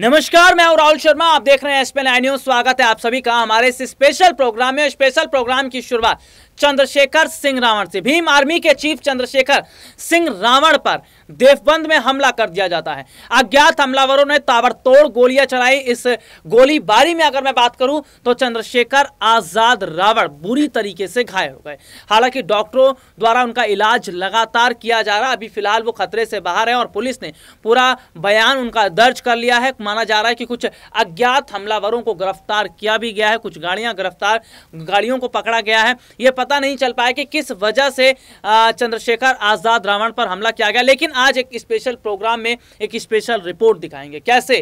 नमस्कार मैं राहुल शर्मा आप देख रहे हैं एसपी न्यूज स्वागत है आप सभी का हमारे इस स्पेशल प्रोग्राम में स्पेशल प्रोग्राम की शुरुआत चंद्रशेखर सिंह रावण से भीम आर्मी के चीफ चंद्रशेखर सिंह रावण पर देवबंद में हमला कर दिया जाता है अज्ञात हमलावरों ने ताबड़तोड़ गोलियां चलाई इस गोलीबारी में अगर मैं बात करूं तो चंद्रशेखर आजाद रावण बुरी तरीके से घायल हो गए हालांकि डॉक्टरों द्वारा उनका इलाज लगातार किया जा रहा अभी फिलहाल वो खतरे से बाहर है और पुलिस ने पूरा बयान उनका दर्ज कर लिया है माना जा रहा है कि कुछ अज्ञात हमलावरों को गिरफ्तार किया भी गया है कुछ गाड़ियां गिरफ्तार गाड़ियों को पकड़ा गया है यह पता नहीं चल पाया कि किस वजह से चंद्रशेखर आजाद रावण पर हमला किया गया लेकिन आज एक स्पेशल प्रोग्राम में एक स्पेशल रिपोर्ट दिखाएंगे कैसे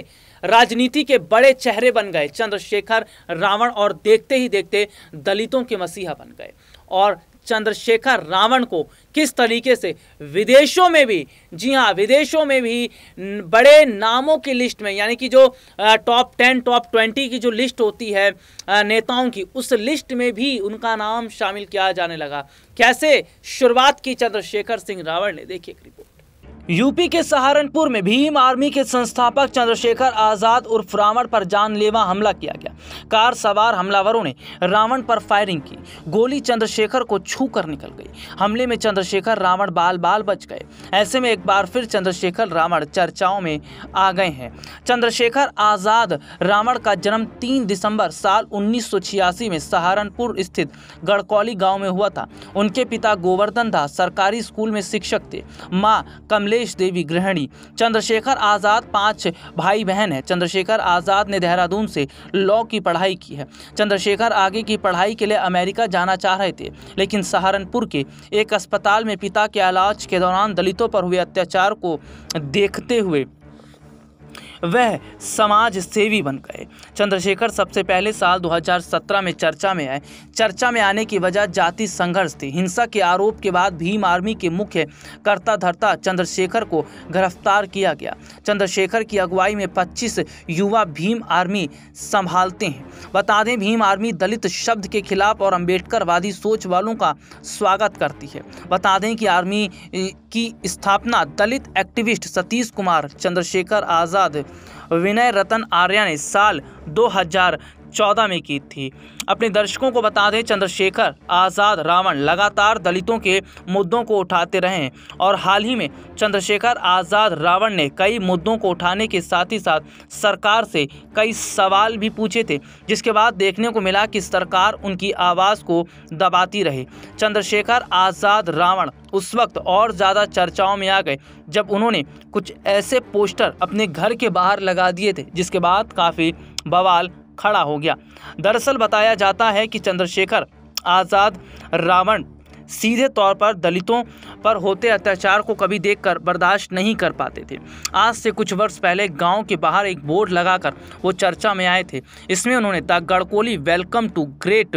राजनीति के बड़े चेहरे बन गए चंद्रशेखर रावण और देखते ही देखते दलितों के मसीहा बन गए और चंद्रशेखर रावण को किस तरीके से विदेशों में भी जी हाँ विदेशों में भी बड़े नामों की लिस्ट में यानी कि जो टॉप टेन टॉप ट्वेंटी की जो लिस्ट होती है नेताओं की उस लिस्ट में भी उनका नाम शामिल किया जाने लगा कैसे शुरुआत की चंद्रशेखर सिंह रावण ने देखिए एक रिपोर्ट यूपी के सहारनपुर में भीम आर्मी के संस्थापक चंद्रशेखर आज़ाद उर्फ रावण पर जानलेवा हमला किया गया कार सवार हमलावरों ने रावण पर फायरिंग की गोली चंद्रशेखर को छू कर निकल गई हमले में चंद्रशेखर रावण बाल बाल बच गए ऐसे में एक बार फिर चंद्रशेखर रावण चर्चाओं में आ गए हैं चंद्रशेखर आज़ाद रावण का जन्म तीन दिसंबर साल उन्नीस में सहारनपुर स्थित गढ़कौली गाँव में हुआ था उनके पिता गोवर्धन दास सरकारी स्कूल में शिक्षक थे माँ कमले कमलेश देवी गृहिणी चंद्रशेखर आज़ाद पांच भाई बहन है चंद्रशेखर आज़ाद ने देहरादून से लॉ की पढ़ाई की है चंद्रशेखर आगे की पढ़ाई के लिए अमेरिका जाना चाह रहे थे लेकिन सहारनपुर के एक अस्पताल में पिता के इलाज के दौरान दलितों पर हुए अत्याचार को देखते हुए वह समाज सेवी बन गए चंद्रशेखर सबसे पहले साल 2017 में चर्चा में आए चर्चा में आने की वजह जाति संघर्ष थी हिंसा के आरोप के बाद भीम आर्मी के मुख्य कर्ता धर्ता चंद्रशेखर को गिरफ्तार किया गया चंद्रशेखर की अगुवाई में 25 युवा भीम आर्मी संभालते हैं बता दें भीम आर्मी दलित शब्द के खिलाफ और अम्बेडकरवादी सोच वालों का स्वागत करती है बता दें कि आर्मी की स्थापना दलित एक्टिविस्ट सतीश कुमार चंद्रशेखर आज़ाद विनय रतन आर्या ने साल 2014 में की थी अपने दर्शकों को बता दें चंद्रशेखर आज़ाद रावण लगातार दलितों के मुद्दों को उठाते रहे और हाल ही में चंद्रशेखर आज़ाद रावण ने कई मुद्दों को उठाने के साथ ही साथ सरकार से कई सवाल भी पूछे थे जिसके बाद देखने को मिला कि सरकार उनकी आवाज़ को दबाती रही चंद्रशेखर आज़ाद रावण उस वक्त और ज़्यादा चर्चाओं में आ गए जब उन्होंने कुछ ऐसे पोस्टर अपने घर के बाहर लगा दिए थे जिसके बाद काफ़ी बवाल खड़ा हो गया दरअसल बताया जाता है कि चंद्रशेखर आज़ाद रावण सीधे तौर पर दलितों पर होते अत्याचार को कभी देखकर बर्दाश्त नहीं कर पाते थे आज से कुछ वर्ष पहले गांव के बाहर एक बोर्ड लगाकर वो चर्चा में आए थे इसमें उन्होंने द गड़कोली वेलकम टू ग्रेट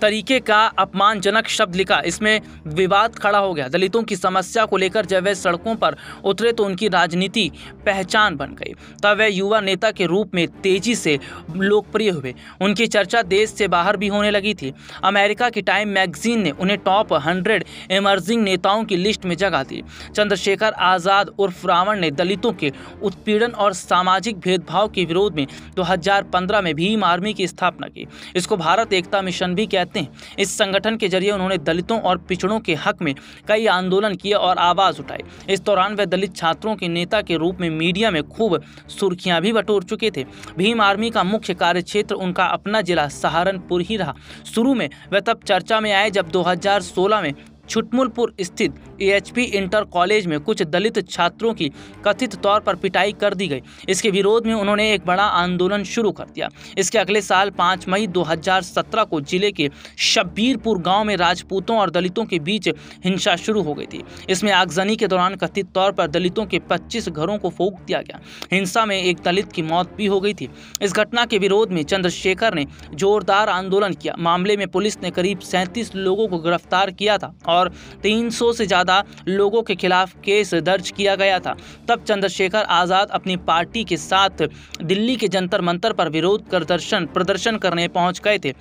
तरीके का अपमानजनक शब्द लिखा इसमें विवाद खड़ा हो गया दलितों की समस्या को लेकर जब वे सड़कों पर उतरे तो उनकी राजनीति पहचान बन गई तब वे युवा नेता के रूप में तेजी से लोकप्रिय हुए उनकी चर्चा देश से बाहर भी होने लगी थी अमेरिका की टाइम मैगजीन ने उन्हें टॉप हंड्रेड इमर्जिंग नेताओं की लिस्ट में जगह दी चंद्रशेखर आज़ाद उर्फ रावण ने दलितों के उत्पीड़न और सामाजिक भेदभाव के विरोध में दो में भीम आर्मी की स्थापना की इसको भारत एकता का मिशन भी कहते हैं इस संगठन के जरिए उन्होंने दलितों और पिछड़ों के हक में कई आंदोलन किए और आवाज़ उठाई इस दौरान वे दलित छात्रों के नेता के रूप में मीडिया में खूब सुर्खियाँ भी बटोर चुके थे भीम आर्मी का मुख्य कार्य क्षेत्र उनका अपना जिला सहारनपुर ही रहा शुरू में वह तब चर्चा में आए जब 2016 में छुटमुलपुर स्थित एएचपी इंटर कॉलेज में कुछ दलित छात्रों की कथित तौर पर पिटाई कर दी गई इसके विरोध में उन्होंने एक बड़ा आंदोलन शुरू कर दिया इसके अगले साल पाँच मई 2017 को जिले के शब्बीरपुर गांव में राजपूतों और दलितों के बीच हिंसा शुरू हो गई थी इसमें आगजनी के दौरान कथित तौर पर दलितों के पच्चीस घरों को फूक दिया गया हिंसा में एक दलित की मौत भी हो गई थी इस घटना के विरोध में चंद्रशेखर ने जोरदार आंदोलन किया मामले में पुलिस ने करीब सैंतीस लोगों को गिरफ्तार किया था और और 300 से ज़्यादा लोगों के खिलाफ केस दर्ज किया गया था तब चंद्रशेखर आज़ाद अपनी पार्टी के साथ दिल्ली के जंतर मंतर पर विरोध प्रदर्शन प्रदर्शन करने पहुंच गए थे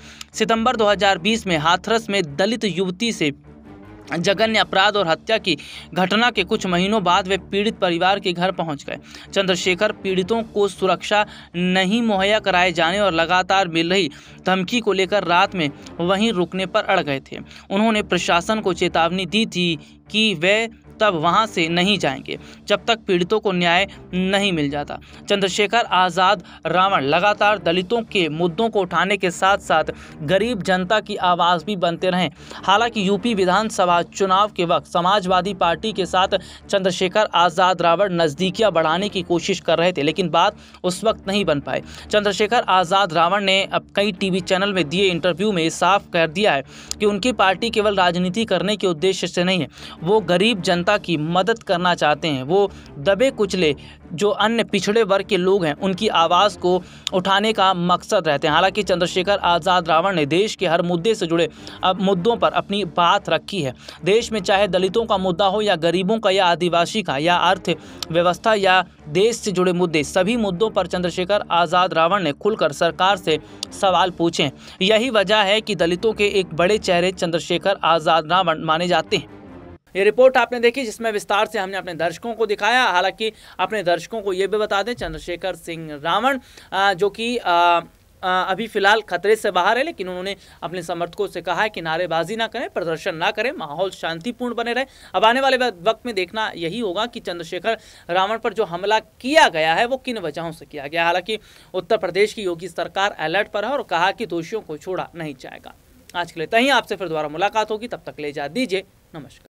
सितंबर 2020 में हाथरस में दलित युवती से जगन्य अपराध और हत्या की घटना के कुछ महीनों बाद वे पीड़ित परिवार के घर पहुंच गए चंद्रशेखर पीड़ितों को सुरक्षा नहीं मुहैया कराए जाने और लगातार मिल रही धमकी को लेकर रात में वहीं रुकने पर अड़ गए थे उन्होंने प्रशासन को चेतावनी दी थी कि वे तब वहाँ से नहीं जाएंगे जब तक पीड़ितों को न्याय नहीं मिल जाता चंद्रशेखर आज़ाद रावण लगातार दलितों के मुद्दों को उठाने के साथ साथ गरीब जनता की आवाज़ भी बनते रहे हालांकि यूपी विधानसभा चुनाव के वक्त समाजवादी पार्टी के साथ चंद्रशेखर आज़ाद रावण नज़दीकियाँ बढ़ाने की कोशिश कर रहे थे लेकिन बात उस वक्त नहीं बन पाए चंद्रशेखर आज़ाद रावण ने अब कई टी चैनल में दिए इंटरव्यू में साफ कर दिया है कि उनकी पार्टी केवल राजनीति करने के उद्देश्य से नहीं है वो गरीब जनता जनता की मदद करना चाहते हैं वो दबे कुचले जो अन्य पिछड़े वर्ग के लोग हैं उनकी आवाज़ को उठाने का मकसद रहते हैं हालांकि चंद्रशेखर आज़ाद रावण ने देश के हर मुद्दे से जुड़े अब मुद्दों पर अपनी बात रखी है देश में चाहे दलितों का मुद्दा हो या गरीबों का या आदिवासी का या अर्थव्यवस्था या देश से जुड़े मुद्दे सभी मुद्दों पर चंद्रशेखर आज़ाद रावण ने खुलकर सरकार से सवाल पूछे यही वजह है कि दलितों के एक बड़े चेहरे चंद्रशेखर आज़ाद रावण माने जाते हैं ये रिपोर्ट आपने देखी जिसमें विस्तार से हमने अपने दर्शकों को दिखाया हालांकि अपने दर्शकों को ये भी बता दें चंद्रशेखर सिंह रावण जो कि अभी फिलहाल खतरे से बाहर है लेकिन उन्होंने अपने समर्थकों से कहा है कि नारेबाजी ना करें प्रदर्शन ना करें माहौल शांतिपूर्ण बने रहे अब आने वाले वक्त में देखना यही होगा कि चंद्रशेखर रावण पर जो हमला किया गया है वो किन वजहों से किया गया हालांकि उत्तर प्रदेश की योगी सरकार अलर्ट पर है और कहा कि दोषियों को छोड़ा नहीं जाएगा आज के लिए तहीं आपसे फिर दोबारा मुलाकात होगी तब तक ले जा दीजिए नमस्कार